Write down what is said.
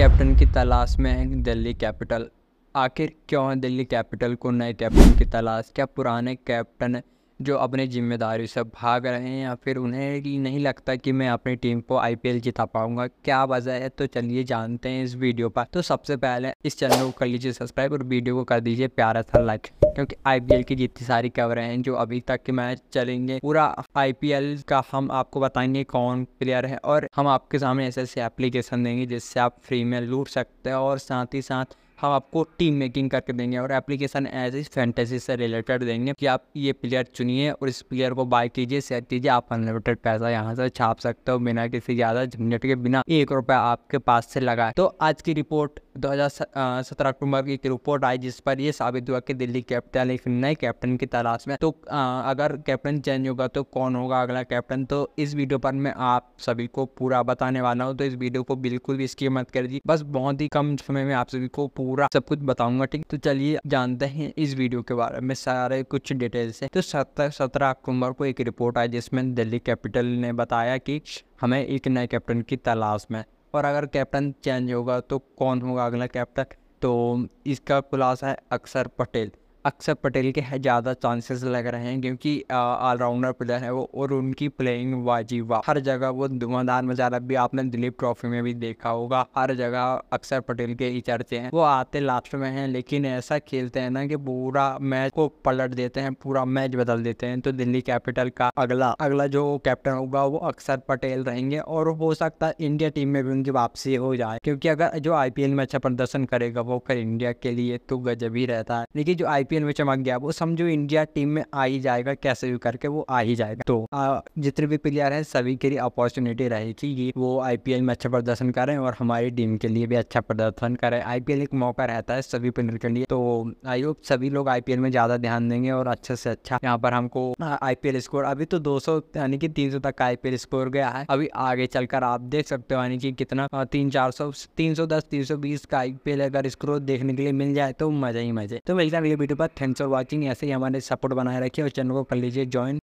captain की तलाश में है दिल्ली कैपिटल आखिर क्यों है दिल्ली कैपिटल को नए कैप्टन की तलाश क्या पुराने कैप्टन जो अपने जिम्मेदारी से भाग रहे हैं या फिर उन्हें नहीं लगता कि मैं अपनी टीम को आईपीएल जिता पाऊंगा क्या वजह है तो चलिए जानते हैं इस वीडियो पर तो सबसे पहले इस चैनल को कर लीजिए सब्सक्राइब और वीडियो को कर दीजिए प्यारा सा लाइक क्योंकि आईपीएल की जितनी सारी कवर हैं जो अभी तक के मैच चलेंगे पूरा आईपीएल का हम आपको बताएंगे कौन प्लेयर है और हम आपके सामने ऐसे ऐसे एप्लीकेशन देंगे जिससे आप फ्री में लूट सकते हैं और साथ ही साथ हम आपको टीम मेकिंग करके देंगे और एप्लीकेशन एज इज फैंटेसी से रिलेटेड देंगे कि आप ये प्लेयर चुनिए और इस प्लेयर को बाय कीजिए शेयर कीजिए आप अनलिमिटेड पैसा यहाँ से छाप सकते हो बिना किसी ज़्यादा झंझट के बिना एक रुपया आपके पास से लगाए तो आज की रिपोर्ट 2017 अक्टूबर की एक रिपोर्ट आई जिस पर यह साबित हुआ कि दिल्ली कैपिटल एक नए कैप्टन की तलाश में तो आ, अगर कैप्टन चेंज होगा तो कौन होगा अगला कैप्टन तो इस वीडियो पर मैं आप सभी को पूरा बताने वाला हूँ तो इस वीडियो को बिल्कुल भी इसकी मत कर दी बस बहुत ही कम समय में आप सभी को पूरा सब कुछ बताऊंगा ठीक तो चलिए जानते हैं इस वीडियो के बारे में सारे कुछ डिटेल से तो सत्रह अक्टूबर को एक रिपोर्ट आई जिसमें दिल्ली कैपिटल ने बताया कि हमें एक नए कैप्टन की तलाश में और अगर कैप्टन चेंज होगा तो कौन होगा अगला कैप्टन तो इसका खुलासा है अक्षर पटेल अक्सर पटेल के ज़्यादा चांसेस लग रहे हैं क्योंकि ऑलराउंडर प्लेयर है वो और उनकी प्लेइंग वाजिबा हर जगह वो धुआंधार मचा भी आपने दिलीप ट्रॉफी में भी देखा होगा हर जगह अक्सर पटेल के ही चर्चे हैं वो आते लास्ट में हैं लेकिन ऐसा खेलते हैं ना कि पूरा मैच को पलट देते हैं पूरा मैच बदल देते हैं तो दिल्ली कैपिटल का अगला अगला जो कैप्टन होगा वो अक्सर पटेल रहेंगे और हो सकता है इंडिया टीम में भी उनकी वापसी हो जाए क्योंकि अगर जो आईपीएल में अच्छा प्रदर्शन करेगा वो कर इंडिया के लिए तो गजब ही रहता है लेकिन जो आई आईपीएल में चमक गया वो समझो इंडिया टीम में आ ही जाएगा कैसे भी करके वो आ ही जाएगा तो आ, जितने भी प्लेयर हैं सभी के लिए अपॉर्चुनिटी रहेगी ये वो आईपीएल में अच्छा प्रदर्शन करें और हमारी टीम के लिए भी अच्छा प्रदर्शन करें आईपीएल एक मौका रहता है सभी प्लेयर के लिए तो आई होप सभी लोग आईपीएल में ज़्यादा ध्यान देंगे और अच्छे से अच्छा यहाँ पर हमको आईपीएल स्कोर अभी तो दो यानी कि तीन तक का आईपीएल स्कोर गया है अभी आगे चलकर आप देख सकते हो यानी कि कितना तीन चार सौ तीन सौ दस तीन सौ बीस का आईपीएल अगर स्कोर देखने के लिए मिल जाए तो मजा ही मजे तो मिलता है अगले वीडियो धन्यवाद थैंक्स फॉर वॉचिंग ऐसे ही हमारे सपोर्ट बनाए रखिए और चैनल को कर लीजिए ज्वाइन